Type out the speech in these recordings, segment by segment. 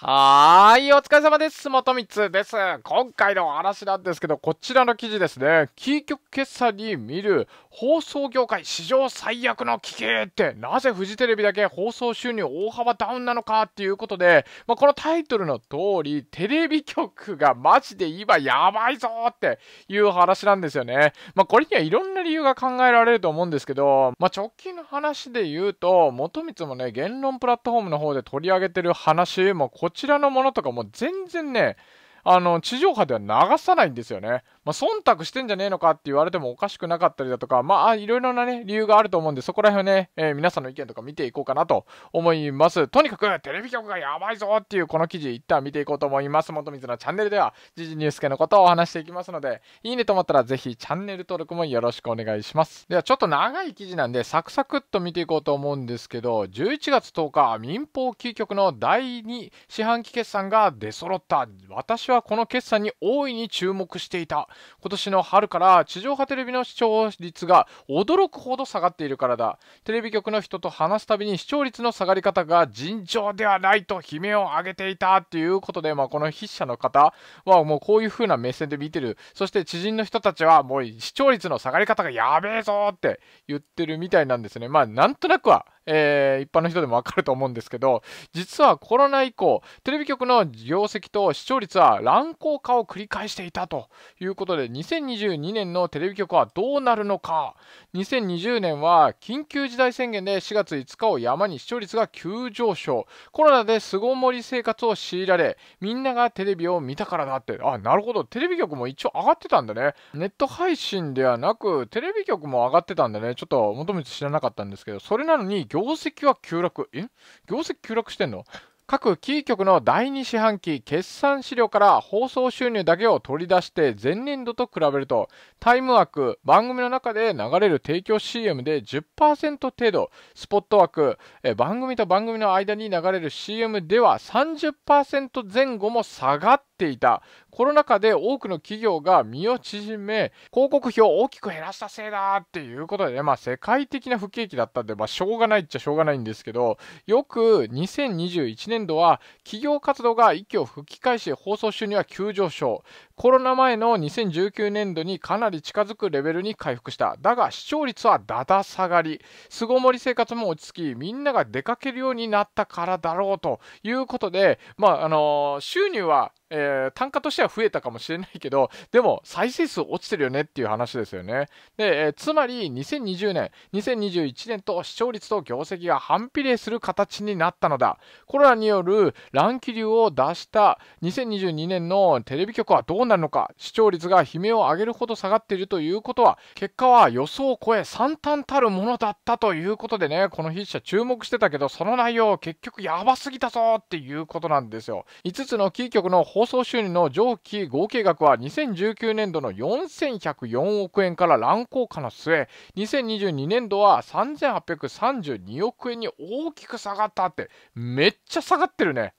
はーい、お疲れ様です。元光です。今回のお話なんですけど、こちらの記事ですね。キー局決算に見る放送業界史上最悪の危機って、なぜフジテレビだけ放送収入大幅ダウンなのかっていうことで、まあ、このタイトルの通り、テレビ局がマジで今やばいぞっていう話なんですよね。まあ、これにはいろんな理由が考えられると思うんですけど、まあ、直近の話で言うと、元光もね、言論プラットフォームの方で取り上げてる話も、ここちらのものとかも全然ね、あの、地上波では流さないんですよね。まあ、忖度してんじゃねえのかって言われてもおかしくなかったりだとか、まあ、いろいろなね、理由があると思うんで、そこら辺をね、えー、皆さんの意見とか見ていこうかなと思います。とにかく、テレビ局がやばいぞっていうこの記事、一旦見ていこうと思います。元水のチャンネルでは、時事ニュース系のことをお話していきますので、いいねと思ったら、ぜひチャンネル登録もよろしくお願いします。では、ちょっと長い記事なんで、サクサクっと見ていこうと思うんですけど、11月10日、民放9局の第2四半期決算が出揃った。私はこの決算に大いに注目していた。今年の春から地上波テレビの視聴率が驚くほど下がっているからだテレビ局の人と話すたびに視聴率の下がり方が尋常ではないと悲鳴を上げていたということで、まあ、この筆者の方はもうこういう風な目線で見てるそして知人の人たちはもう視聴率の下がり方がやべえぞって言ってるみたいなんですねまあなんとなくはえー、一般の人でもわかると思うんですけど、実はコロナ以降、テレビ局の業績と視聴率は乱高下を繰り返していたということで、2022年のテレビ局はどうなるのか。2020年は緊急事態宣言で4月5日を山に視聴率が急上昇。コロナで巣ごもり生活を強いられ、みんながテレビを見たからだって、あ、なるほど、テレビ局も一応上がってたんだね。ネット配信ではなく、テレビ局も上がってたんだね。ちょっと元々知らなかったんですけど、それなのに業業績は急落。え業績急落してんの各キー局の第2四半期決算資料から放送収入だけを取り出して前年度と比べるとタイム枠番組の中で流れる提供 CM で10%程度スポット枠え番組と番組の間に流れる CM では30%前後も下がっていたコロナ禍で多くの企業が身を縮め広告費を大きく減らしたせいだっていうことで、まあ、世界的な不景気だったんで、まあ、しょうがないっちゃしょうがないんですけどよく2021年度は企業活動が息を吹き返し放送収入は急上昇コロナ前の2019年度にかなり近づくレベルに回復した。だが視聴率はだだ下がり、巣ごもり生活も落ち着き、みんなが出かけるようになったからだろうということで、まあ、あのー、収入はえー、単価としては増えたかもしれないけど、でも再生数落ちてるよねっていう話ですよね。で、えー、つまり2020年、2021年と視聴率と業績が反比例する形になったのだ。コロナによる乱気流を出した2022年のテレビ局はどうなのか視聴率が悲鳴を上げるほど下がっているということは結果は予想を超え惨憺たるものだったということでねこの筆者注目してたけどその内容結局やばすぎたぞっていうことなんですよ5つのキー局の放送収入の上記合計額は2019年度の4104億円から乱高下の末2022年度は3832億円に大きく下がったってめっちゃ下がってるね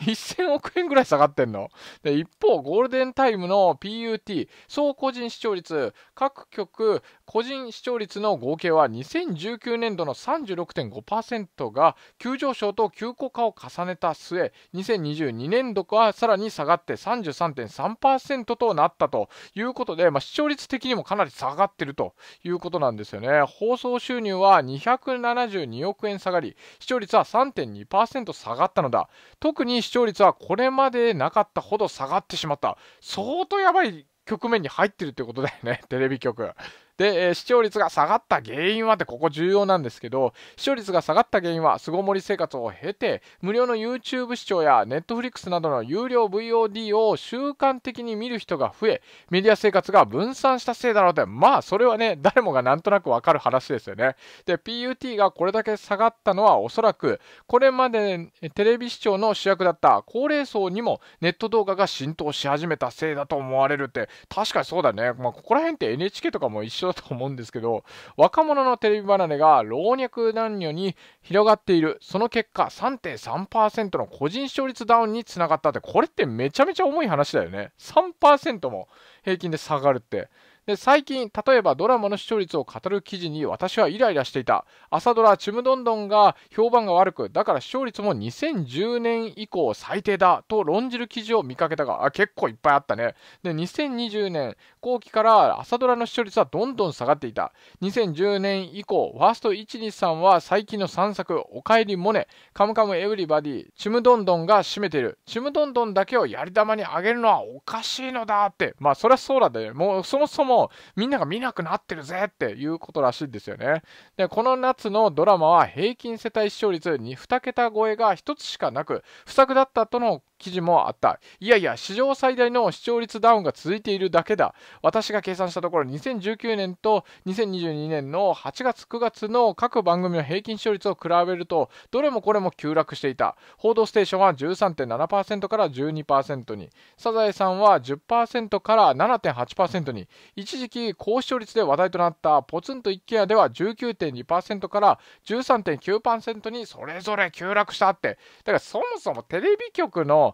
1000億円ぐらい下がってんの。で、一方、ゴールデンタイムの PUT、総個人視聴率、各局個人視聴率の合計は2019年度の36.5%が急上昇と急降下を重ねた末、2022年度はさらに下がって33.3%となったということで、まあ、視聴率的にもかなり下がってるということなんですよね。放送収入は272億円下がり、視聴率は3.2%下がったのだ。特に視聴率はこれまでなかったほど下がってしまった。相当やばい局面に入ってるってことだよね、テレビ局。で、えー、視聴率が下がった原因はってここ重要なんですけど、視聴率が下がった原因は巣ごもり生活を経て、無料の YouTube 視聴や Netflix などの有料 VOD を習慣的に見る人が増え、メディア生活が分散したせいだろうって、まあそれはね、誰もがなんとなくわかる話ですよね。で、PUT がこれだけ下がったのはおそらく、これまでテレビ視聴の主役だった高齢層にもネット動画が浸透し始めたせいだと思われるって、確かにそうだね。まあここら辺って NHK とかも一緒緒だと思うんですけど、若者のテレビ離れが老若男女に広がっている、その結果3.3%の個人視聴率ダウンにつながったって、これってめちゃめちゃ重い話だよね。3%も平均で下がるって。で最近、例えばドラマの視聴率を語る記事に私はイライラしていた。朝ドラ、ちむどんどんが評判が悪く、だから視聴率も2010年以降最低だと論じる記事を見かけたが、あ結構いっぱいあったね。で、2020年後期から朝ドラの視聴率はどんどん下がっていた。2010年以降、ワースト123は最近の3作、おかえりモネ、カムカムエブリバディ、ちむどんどんが占めている。ちむどんどんだけをやり玉にあげるのはおかしいのだって。まあ、そりゃそうだね。もうそもそももみんなが見なくなってるぜっていうことらしいんですよね。で、この夏のドラマは平均世帯視聴率 2, 2桁超えが1つしかなく、不作だったとの記事もあった。いやいや、史上最大の視聴率ダウンが続いているだけだ。私が計算したところ、2019年と2022年の8月、9月の各番組の平均視聴率を比べると、どれもこれも急落していた。報道ステーションは13.7%から12%に、サザエさんは10%から7.8%に、一時期高視聴率で話題となったポツンと一軒家では19.2%から13.9%にそれぞれ急落したって。だからそもそもテレビ局の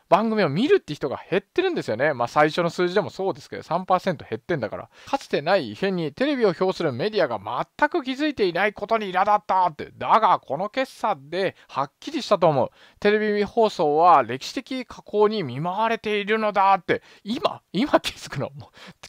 番組を見るって人が減ってるんですよね。まあ最初の数字でもそうですけど3%減ってんだから。かつてない異変にテレビを表するメディアが全く気づいていないことに苛立ったって。だがこの決算ではっきりしたと思う。テレビ放送は歴史的加工に見舞われているのだって。今今気づくの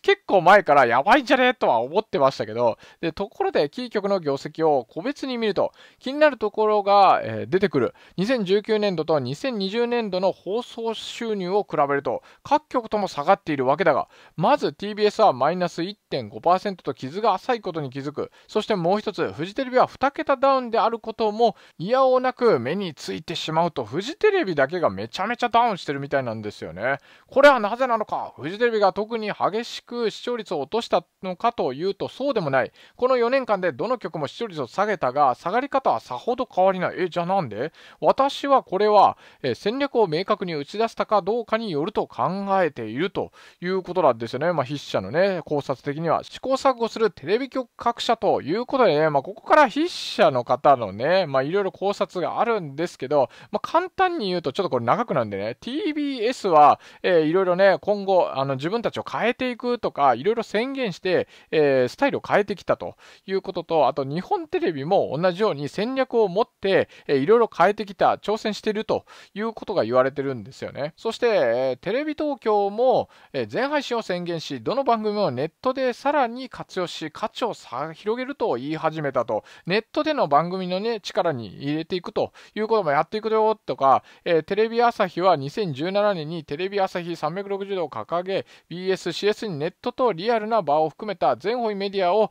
結構前からやばいんじゃねとは思ってましたけど。で、ところでキー局の業績を個別に見ると気になるところが、えー、出てくる。2019年度と2020年度の放送収入を比べると各局とも下がっているわけだがまず TBS はマイナス1 1.5%と傷が浅いことに気づくそしてもう一つフジテレビは2桁ダウンであることも嫌おなく目についてしまうとフジテレビだけがめちゃめちゃダウンしてるみたいなんですよねこれはなぜなのかフジテレビが特に激しく視聴率を落としたのかというとそうでもないこの4年間でどの曲も視聴率を下げたが下がり方はさほど変わりないえじゃあなんで私はこれは、え戦略を明確に打ち出したかどうかによると考えているということなんですよねまあ筆者のね考察的には試行錯誤するテレビ局各社ということでね、まあ、ここから筆者の方のね、まあ、いろいろ考察があるんですけど、まあ、簡単に言うとちょっとこれ長くなんでね、TBS は、えー、いろいろね、今後、あの、自分たちを変えていくとか、いろいろ宣言して、えー、スタイルを変えてきたということと、あと日本テレビも同じように戦略を持って、えー、いろいろ変えてきた、挑戦してるということが言われてるんですよね。そして、えー、テレビ東京も、えー、全配信を宣言し、どの番組もネットででさらに活用し価値を広げると言い始めたとネットでの番組の、ね、力に入れていくということもやっていくよとか、えー、テレビ朝日は2017年にテレビ朝日360度を掲げ BSCS にネットとリアルな場を含めた全方位メディアを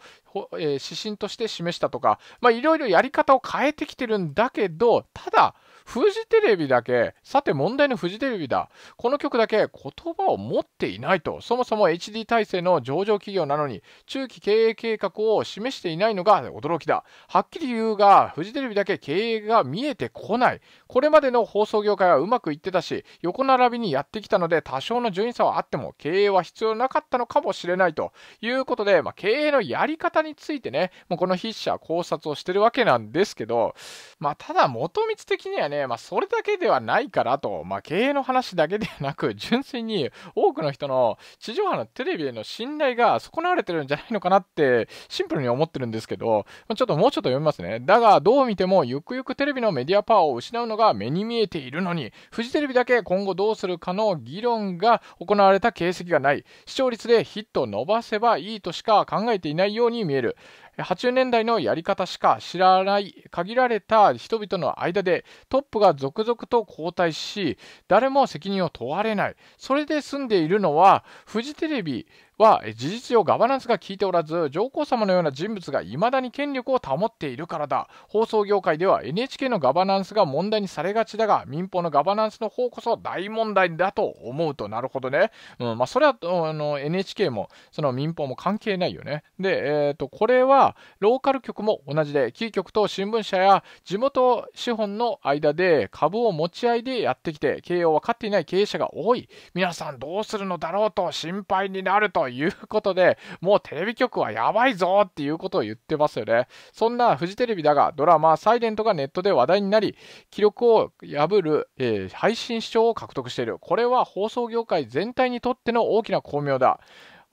え指針として示したとか、まあ、いろいろやり方を変えてきてるんだけどただフジテレビだけ、さて問題のフジテレビだ。この曲だけ言葉を持っていないと。そもそも HD 体制の上場企業なのに、中期経営計画を示していないのが驚きだ。はっきり言うが、フジテレビだけ経営が見えてこない。これまでの放送業界はうまくいってたし、横並びにやってきたので、多少の順位差はあっても、経営は必要なかったのかもしれないということで、まあ、経営のやり方についてね、もうこの筆者考察をしてるわけなんですけど、まあ、ただ、元光的にはね、ね、まあ、それだけではないからと、まあ、経営の話だけではなく、純粋に多くの人の地上波のテレビへの信頼が損なわれてるんじゃないのかなって、シンプルに思ってるんですけど、まあ、ちょっともうちょっと読みますね。だが、どう見ても、ゆくゆくテレビのメディアパワーを失うのが目に見えているのに、フジテレビだけ今後どうするかの議論が行われた形跡がない。視聴率でヒットを伸ばせばいいとしか考えていないように見える。80年代のやり方しか知らない限られた人々の間でトップが続々と交代し誰も責任を問われないそれで済んでいるのはフジテレビは事実上ガバナンスが効いておらず上皇様のような人物が未だに権力を保っているからだ放送業界では NHK のガバナンスが問題にされがちだが民放のガバナンスの方こそ大問題だと思うとなるほどね、うんまあ、それはあの NHK もその民放も関係ないよねで、えーと、とこれはローカル局も同じでキー局と新聞社や地元資本の間で株を持ち合いでやってきて経営を分かっていない経営者が多い皆さんどうするのだろうと心配になるということで、もうテレビ局はやばいぞっていうことを言ってますよね。そんなフジテレビだが、ドラマ、サイレントがネットで話題になり、記録を破る、えー、配信視聴を獲得している。これは放送業界全体にとっての大きな巧妙だ。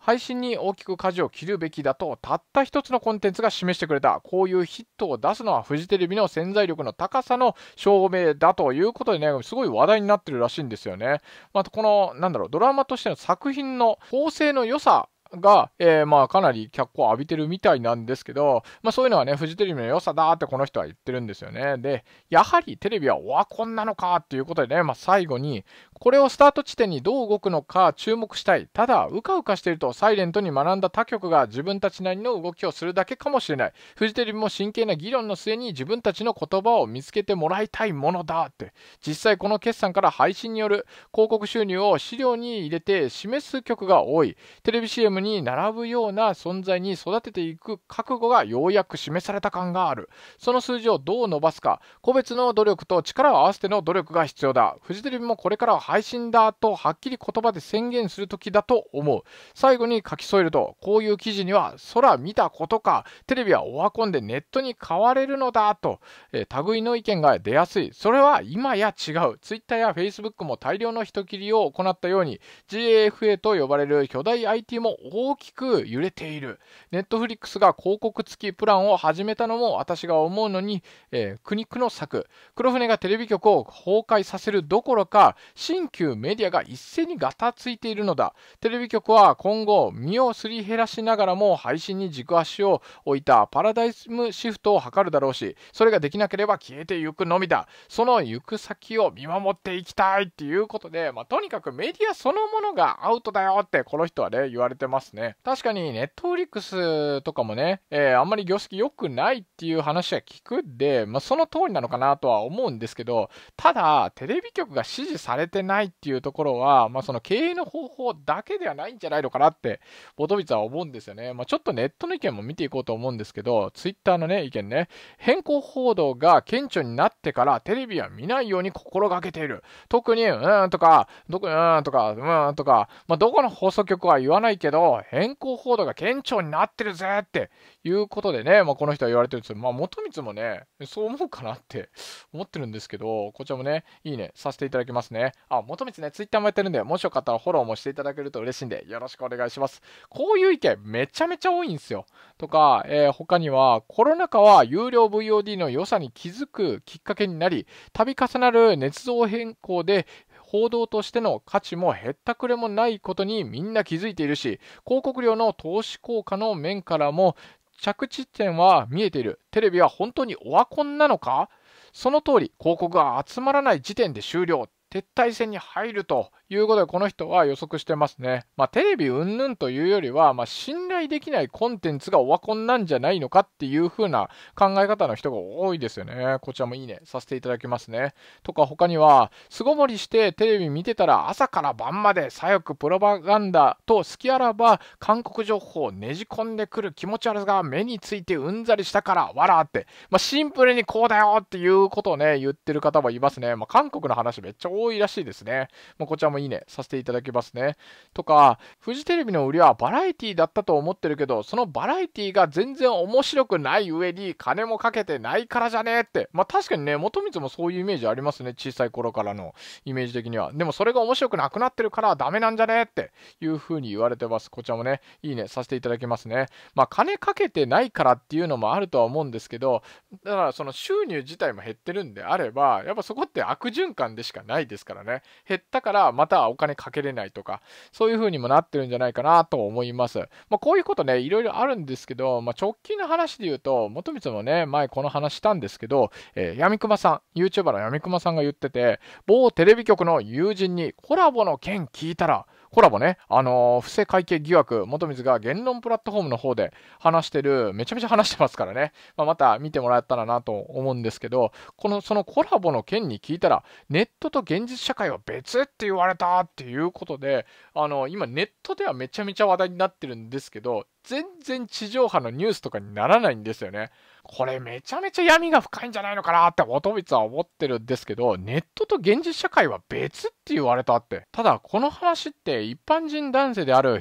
配信に大きく舵を切るべきだとたった一つのコンテンツが示してくれたこういうヒットを出すのはフジテレビの潜在力の高さの証明だということでねすごい話題になってるらしいんですよね。またこのなんだろうドラマとしての作品の構成の良さが、えー、まあかなり脚光を浴びてるみたいなんですけど、まあ、そういうのはねフジテレビの良さだってこの人は言ってるんですよねでやはりテレビはわこんなのかっていうことでね、まあ、最後にこれをスタート地点にどう動くのか注目したい。ただ、うかうかしていると、サイレントに学んだ他局が自分たちなりの動きをするだけかもしれない。フジテレビも真剣な議論の末に自分たちの言葉を見つけてもらいたいものだって。実際、この決算から配信による広告収入を資料に入れて示す局が多い。テレビ CM に並ぶような存在に育てていく覚悟がようやく示された感がある。その数字をどう伸ばすか。個別の努力と力を合わせての努力が必要だ。フジテレビもこれから配信だとはっきり言葉で宣言する時だと思う。最後に書き添えると、こういう記事には、空見たことか、テレビはオワコンでネットに買われるのだと、えー、類の意見が出やすい。それは今や違う。Twitter や Facebook も大量の人切りを行ったように、GAFA と呼ばれる巨大 IT も大きく揺れている。Netflix が広告付きプランを始めたのも私が思うのに、えー、苦肉の策。黒船がテレビ局を崩壊させるどころか、新新旧メディアが一斉にガタついているのだテレビ局は今後身をすり減らしながらも配信に軸足を置いたパラダイムシフトを図るだろうしそれができなければ消えてゆくのみだその行く先を見守っていきたいっていうことで、まあ、とにかくメディアそのものがアウトだよってこの人はね言われてますね確かにネットフリックスとかもね、えー、あんまり業績良くないっていう話は聞くんで、まあ、その通りなのかなとは思うんですけどただテレビ局が支持されてないっていうところは、まあ、その経営の方法だけではないんじゃないのかなって、ボトビツは思うんですよね。まあ、ちょっとネットの意見も見ていこうと思うんですけど、ツイッターのね、意見ね、変更報道が顕著になってからテレビは見ないように心がけている。特に、うーんとか、どこ、うーんとか、うーんとか、まあ、どこの放送局は言わないけど、変更報道が顕著になってるぜっていうことでね、まあ、この人は言われてるんですけど、まあ、元光もね、そう思うかなって 思ってるんですけど、こちらもね、いいね、させていただきますね。あ、元光ね、ツイッターもやってるんで、もしよかったらフォローもしていただけると嬉しいんで、よろしくお願いします。こういう意見、めちゃめちゃ多いんですよ。とか、えー、他には、コロナ禍は有料 VOD の良さに気づくきっかけになり、度重なる捏造変更で、報道としての価値も減ったくれもないことにみんな気づいているし、広告料の投資効果の面からも着地点は見えている。テレビは本当にオワコンなのかその通り、広告が集まらない時点で終了。撤退戦に入るということで、この人は予測してますね。まあ、テレビ云々というよりは、まあ、信頼できないコンテンツがオワコンなんじゃないのかっていう風な考え方の人が多いですよね。こちらもいいねさせていただきますね。とか、他には、巣ごもりしてテレビ見てたら朝から晩まで左翼プロパガンダと好きあらば、韓国情報をねじ込んでくる気持ち悪さが目についてうんざりしたから、わらって、まあ、シンプルにこうだよっていうことをね、言ってる方もいますね。まあ、韓国の話めっちゃ多多いらしいですね。まあ、こちらもいいね、させていただきますね。とか、フジテレビの売りはバラエティだったと思ってるけど、そのバラエティが全然面白くない上に金もかけてないからじゃねえって。まあ確かにね、元光もそういうイメージありますね。小さい頃からのイメージ的には。でもそれが面白くなくなってるからダメなんじゃねえっていう風に言われてます。こちらもね、いいね、させていただきますね。まあ金かけてないからっていうのもあるとは思うんですけど、だからその収入自体も減ってるんであれば、やっぱそこって悪循環でしかないですからね。減ったからまたお金かけれないとか、そういう風にもなってるんじゃないかなと思います。まあ、こういうことね、いろいろあるんですけど、まあ、直近の話で言うと、元光もね、前この話したんですけど、えー、闇熊さん、YouTuber の闇熊さんが言ってて、某テレビ局の友人にコラボの件聞いたら、コラボね、あのー、不正会計疑惑、元水が言論プラットフォームの方で話してる、めちゃめちゃ話してますからね、まあ、また見てもらえたらなと思うんですけど、この、そのコラボの件に聞いたら、ネットと現実社会は別って言われたっていうことで、あのー、今ネットではめちゃめちゃ話題になってるんですけど、全然地上波のニュースとかにならないんですよね。これめちゃめちゃ闇が深いんじゃないのかなって元光は思ってるんですけど、ネットと現実社会は別って言われたって。ただ、この話って一般人男性である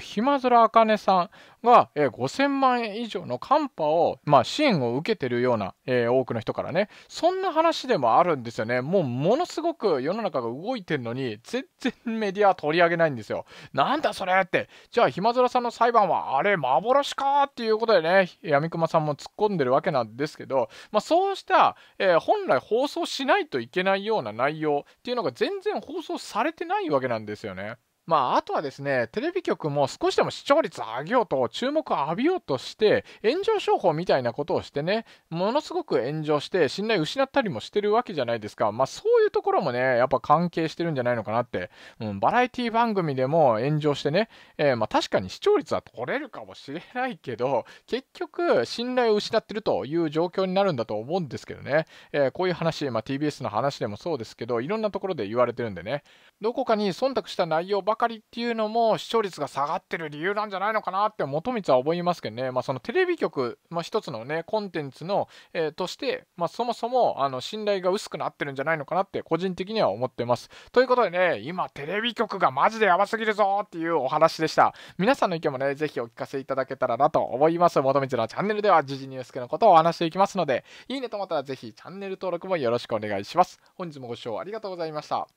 あかねさんが、えー、5000万円以上のカンパを、まあ、支援を受けてるような、えー、多くの人からね、そんな話でもあるんですよね。もうものすごく世の中が動いてるのに、全然メディア取り上げないんですよ。なんだそれって。じゃあ、ひまぞらさんの裁判は、あれ、幻かっていうことでね、闇熊さんも突っ込んでるわけなんですですけど、まあ、そうした、えー、本来放送しないといけないような内容っていうのが全然放送されてないわけなんですよね。まあ、あとはですね、テレビ局も少しでも視聴率上げようと、注目を浴びようとして、炎上商法みたいなことをしてね、ものすごく炎上して、信頼失ったりもしてるわけじゃないですか。まあ、そういうところもね、やっぱ関係してるんじゃないのかなって。うん、バラエティ番組でも炎上してね、えー、まあ、確かに視聴率は取れるかもしれないけど、結局、信頼を失ってるという状況になるんだと思うんですけどね。えー、こういう話、まあ、TBS の話でもそうですけど、いろんなところで言われてるんでね、どこかに忖度した内容ばかりっていうのも視聴率が下がってる理由なんじゃないのかなって元光は思いますけどね、まあ、そのテレビ局、まあ、一つのねコンテンツの、えー、として、まあ、そもそもあの信頼が薄くなってるんじゃないのかなって個人的には思ってます。ということでね今テレビ局がマジでヤバすぎるぞっていうお話でした。皆さんの意見もねぜひお聞かせいただけたらなと思います。元光のチャンネルでは時事ニュース系のことをお話していきますのでいいねと思ったらぜひチャンネル登録もよろしくお願いします。本日もご視聴ありがとうございました。